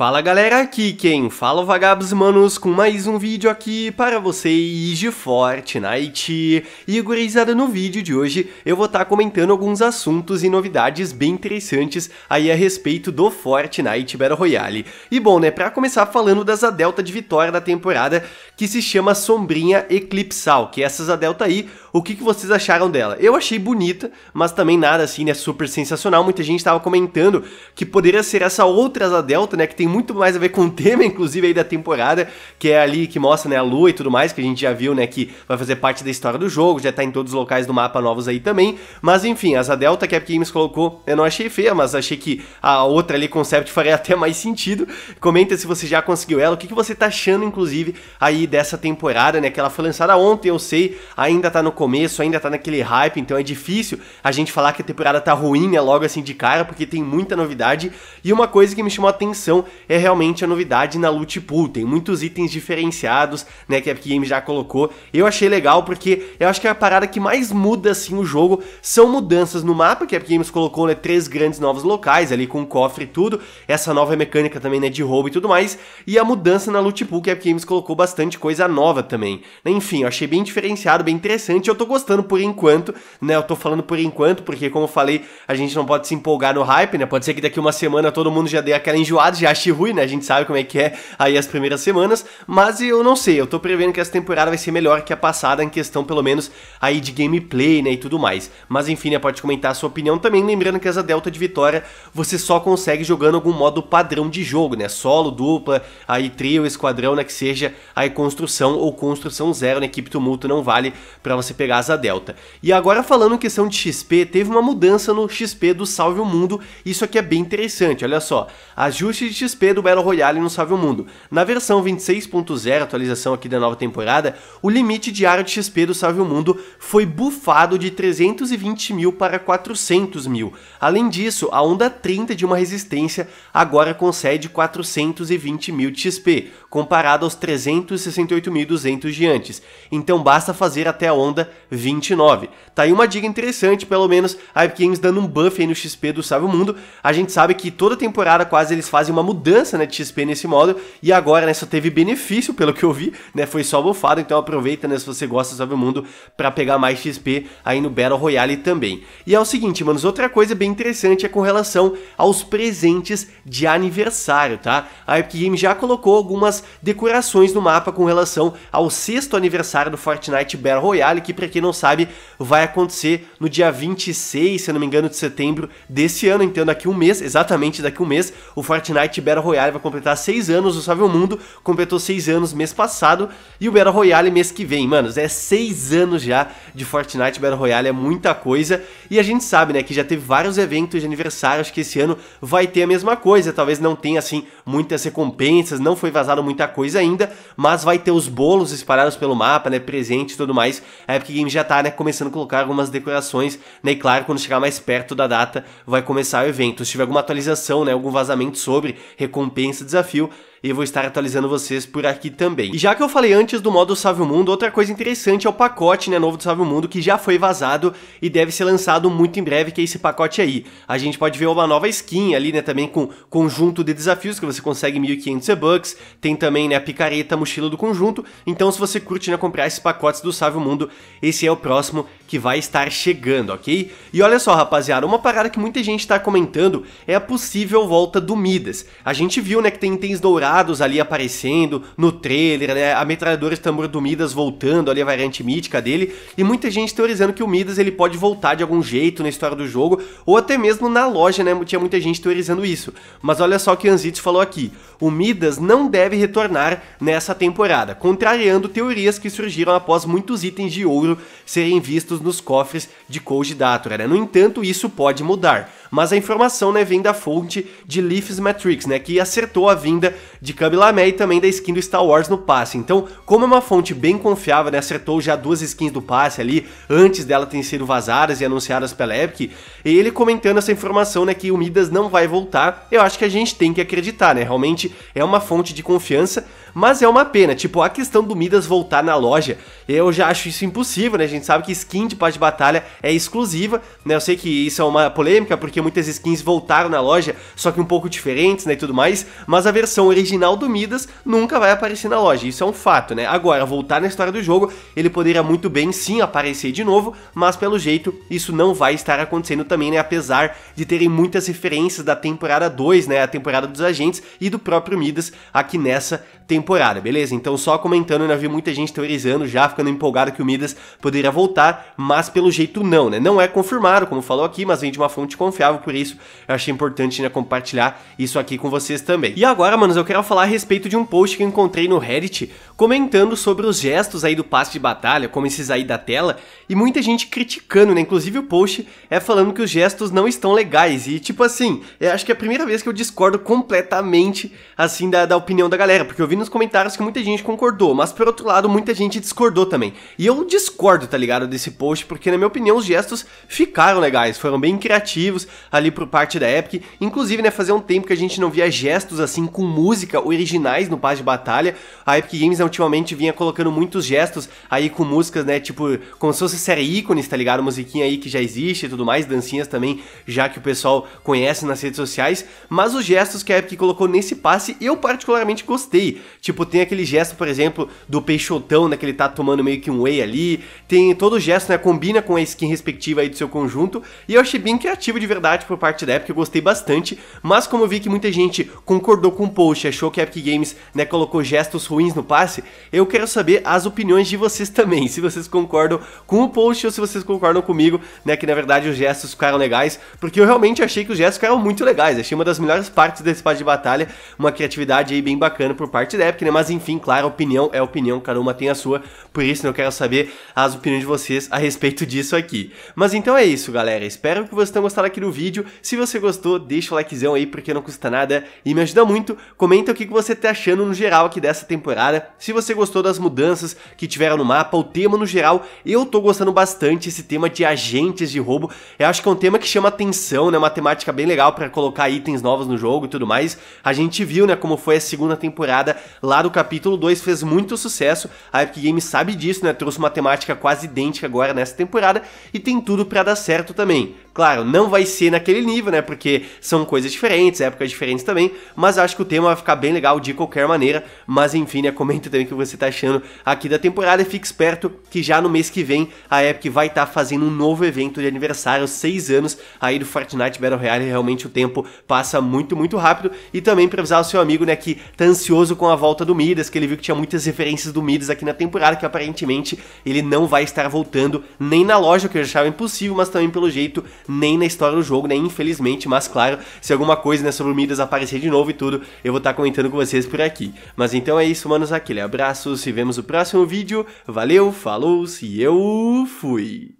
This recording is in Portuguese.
Fala galera, aqui quem fala é o Vagabos Manos com mais um vídeo aqui para vocês de Fortnite. E gurizada, no vídeo de hoje eu vou estar tá comentando alguns assuntos e novidades bem interessantes aí a respeito do Fortnite Battle Royale. E bom, né, para começar falando das Adelta delta de vitória da temporada que se chama Sombrinha Eclipsal, que é essas a delta aí, o que, que vocês acharam dela? Eu achei bonita, mas também nada assim, né, super sensacional. Muita gente estava comentando que poderia ser essa outra Adelta delta, né, que tem muito mais a ver com o tema, inclusive, aí da temporada, que é ali que mostra, né, a lua e tudo mais, que a gente já viu, né, que vai fazer parte da história do jogo, já tá em todos os locais do mapa novos aí também. Mas enfim, as a Delta que a Games colocou, eu não achei feia, mas achei que a outra ali, Concept, faria até mais sentido. Comenta se você já conseguiu ela, o que, que você tá achando, inclusive, aí dessa temporada, né, que ela foi lançada ontem, eu sei, ainda tá no começo, ainda tá naquele hype, então é difícil a gente falar que a temporada tá ruim, né, logo assim de cara, porque tem muita novidade. E uma coisa que me chamou a atenção é realmente a novidade na loot pool. Tem muitos itens diferenciados, né, que a Epic Games já colocou. Eu achei legal porque eu acho que a parada que mais muda assim o jogo são mudanças no mapa, que a Epic Games colocou, né, três grandes novos locais ali com cofre e tudo. Essa nova mecânica também, né, de roubo e tudo mais, e a mudança na loot pool que a Epic Games colocou bastante coisa nova também. Enfim, eu achei bem diferenciado, bem interessante. Eu tô gostando por enquanto, né? Eu tô falando por enquanto porque como eu falei, a gente não pode se empolgar no hype, né? Pode ser que daqui uma semana todo mundo já dê aquela enjoada, já ruim né? A gente sabe como é que é aí as primeiras semanas, mas eu não sei, eu tô prevendo que essa temporada vai ser melhor que a passada em questão, pelo menos, aí de gameplay, né, e tudo mais. Mas enfim, né, pode comentar a sua opinião também, lembrando que essa delta de vitória você só consegue jogando algum modo padrão de jogo, né? Solo, dupla, aí trio, esquadrão, né, que seja aí construção ou construção zero, né, equipe tumulto não vale para você pegar asa delta. E agora falando em questão de XP, teve uma mudança no XP do Salve o Mundo, isso aqui é bem interessante, olha só. Ajuste de XP XP do Battle Royale no Salve o Mundo. Na versão 26.0, atualização aqui da nova temporada, o limite diário de XP do Salve o Mundo foi bufado de 320 mil para 400 mil. Além disso, a onda 30 de uma resistência agora concede 420 mil de XP, comparado aos 368.200 de antes. Então basta fazer até a onda 29. Tá aí uma dica interessante, pelo menos a Epic Games dando um buff aí no XP do Salve o Mundo. A gente sabe que toda temporada quase eles fazem uma mudança mudança né, de XP nesse modo, e agora né, só teve benefício, pelo que eu vi, né, foi só bufado, então aproveita né, se você gosta do o mundo para pegar mais XP aí no Battle Royale também. E é o seguinte, manos, outra coisa bem interessante é com relação aos presentes de aniversário, tá? A Epic Games já colocou algumas decorações no mapa com relação ao sexto aniversário do Fortnite Battle Royale, que para quem não sabe, vai acontecer no dia 26, se não me engano, de setembro desse ano, então daqui um mês, exatamente daqui um mês, o Fortnite Battle Battle Royale vai completar 6 anos, o Salve o Mundo completou 6 anos mês passado e o Battle Royale mês que vem, manos, é 6 anos já de Fortnite Battle Royale, é muita coisa e a gente sabe, né, que já teve vários eventos de aniversário, acho que esse ano vai ter a mesma coisa, talvez não tenha, assim, muitas recompensas, não foi vazado muita coisa ainda, mas vai ter os bolos espalhados pelo mapa, né, presente e tudo mais, a Epic Games já tá, né, começando a colocar algumas decorações, né, e claro, quando chegar mais perto da data, vai começar o evento, se tiver alguma atualização, né, algum vazamento sobre, recompensa, desafio, e vou estar atualizando vocês por aqui também. E já que eu falei antes do modo Salve o Mundo, outra coisa interessante é o pacote né, novo do Salve o Mundo, que já foi vazado e deve ser lançado muito em breve, que é esse pacote aí. A gente pode ver uma nova skin ali, né, também com conjunto de desafios, que você consegue 1.500 bucks tem também, né, a picareta, a mochila do conjunto, então se você curte, né, comprar esses pacotes do Salve o Mundo, esse é o próximo que vai estar chegando, ok? E olha só, rapaziada, uma parada que muita gente está comentando é a possível volta do Midas. A gente viu, né, que tem itens dourados soldados ali aparecendo no trailer, né? A metralhadora de do Midas voltando ali, a variante mítica dele. E muita gente teorizando que o Midas ele pode voltar de algum jeito na história do jogo, ou até mesmo na loja, né? Tinha muita gente teorizando isso. Mas olha só o que Anzitz falou aqui: o Midas não deve retornar nessa temporada, contrariando teorias que surgiram após muitos itens de ouro serem vistos nos cofres de Koji Datora, né? No entanto, isso pode mudar mas a informação né, vem da fonte de Leafs Matrix, né, que acertou a vinda de Cub Lamé e também da skin do Star Wars no passe. Então, como é uma fonte bem confiável, né, acertou já duas skins do passe ali, antes dela terem sido vazadas e anunciadas pela Epic, e ele comentando essa informação né, que o Midas não vai voltar, eu acho que a gente tem que acreditar, né? Realmente é uma fonte de confiança mas é uma pena, tipo, a questão do Midas voltar na loja, eu já acho isso impossível, né? A gente sabe que skin de pá de batalha é exclusiva, né? Eu sei que isso é uma polêmica, porque muitas skins voltaram na loja, só que um pouco diferentes, né, e tudo mais, mas a versão original do Midas nunca vai aparecer na loja, isso é um fato, né? Agora, voltar na história do jogo, ele poderia muito bem sim aparecer de novo, mas pelo jeito isso não vai estar acontecendo também, né? Apesar de terem muitas referências da temporada 2, né? A temporada dos agentes e do próprio Midas aqui nessa temporada, beleza? Então só comentando, eu já vi muita gente teorizando já, ficando empolgado que o Midas poderia voltar, mas pelo jeito não, né? Não é confirmado, como falou aqui, mas vem de uma fonte confiável, por isso eu achei importante né, compartilhar isso aqui com vocês também. E agora, manos, eu quero falar a respeito de um post que eu encontrei no Reddit comentando sobre os gestos aí do passe de batalha, como esses aí da tela, e muita gente criticando, né? Inclusive o post é falando que os gestos não estão legais, e tipo assim, eu acho que é a primeira vez que eu discordo completamente, assim, da, da opinião da galera, porque eu vi nos comentários que muita gente concordou, mas por outro lado, muita gente discordou também. E eu discordo, tá ligado, desse post, porque na minha opinião os gestos ficaram legais, foram bem criativos ali por parte da Epic. Inclusive, né, fazia um tempo que a gente não via gestos assim com música originais no Paz de Batalha. A Epic Games né, ultimamente vinha colocando muitos gestos aí com músicas, né, tipo, como se fosse série ícones, tá ligado? Musiquinha aí que já existe e tudo mais, dancinhas também, já que o pessoal conhece nas redes sociais, mas os gestos que a Epic colocou nesse passe eu particularmente gostei. Tipo, tem aquele gesto, por exemplo, do Peixotão, né? Que ele tá tomando meio que um whey ali. Tem todo o gesto, né? Combina com a skin respectiva aí do seu conjunto. E eu achei bem criativo de verdade por parte da Epic, eu gostei bastante. Mas como eu vi que muita gente concordou com o post, achou que a Epic Games, né, colocou gestos ruins no passe, eu quero saber as opiniões de vocês também. Se vocês concordam com o post ou se vocês concordam comigo, né? Que na verdade os gestos ficaram legais. Porque eu realmente achei que os gestos ficaram muito legais. Achei uma das melhores partes desse passe de batalha. Uma criatividade aí bem bacana por parte né? Mas enfim, claro, opinião é opinião, cada uma tem a sua, por isso eu quero saber as opiniões de vocês a respeito disso aqui. Mas então é isso, galera. Espero que vocês tenham gostado aqui do vídeo. Se você gostou, deixa o likezão aí, porque não custa nada e me ajuda muito. Comenta o que você tá achando no geral aqui dessa temporada. Se você gostou das mudanças que tiveram no mapa, o tema no geral, eu tô gostando bastante esse tema de agentes de roubo. Eu acho que é um tema que chama atenção, né? Uma temática bem legal para colocar itens novos no jogo e tudo mais. A gente viu, né, como foi a segunda temporada lá do capítulo 2, fez muito sucesso. A Epic Games sabe disso, né? Trouxe uma temática quase idêntica agora nessa temporada e tem tudo para dar certo também. Claro, não vai ser naquele nível, né? Porque são coisas diferentes, épocas diferentes também. Mas acho que o tema vai ficar bem legal de qualquer maneira. Mas enfim, né? Comenta também o que você tá achando aqui da temporada. E fique esperto que já no mês que vem a Epic vai estar tá fazendo um novo evento de aniversário, seis anos aí do Fortnite Battle Royale. Realmente o tempo passa muito, muito rápido. E também pra avisar o seu amigo, né? Que tá ansioso com a volta do Midas, que ele viu que tinha muitas referências do Midas aqui na temporada. Que aparentemente ele não vai estar voltando nem na loja, que eu já achava impossível, mas também pelo jeito nem na história do jogo, né? Infelizmente, mas claro, se alguma coisa né, sobre o Midas aparecer de novo e tudo, eu vou estar tá comentando com vocês por aqui. Mas então é isso, manos, aquele abraço, se vemos no próximo vídeo, valeu, falou, se eu fui!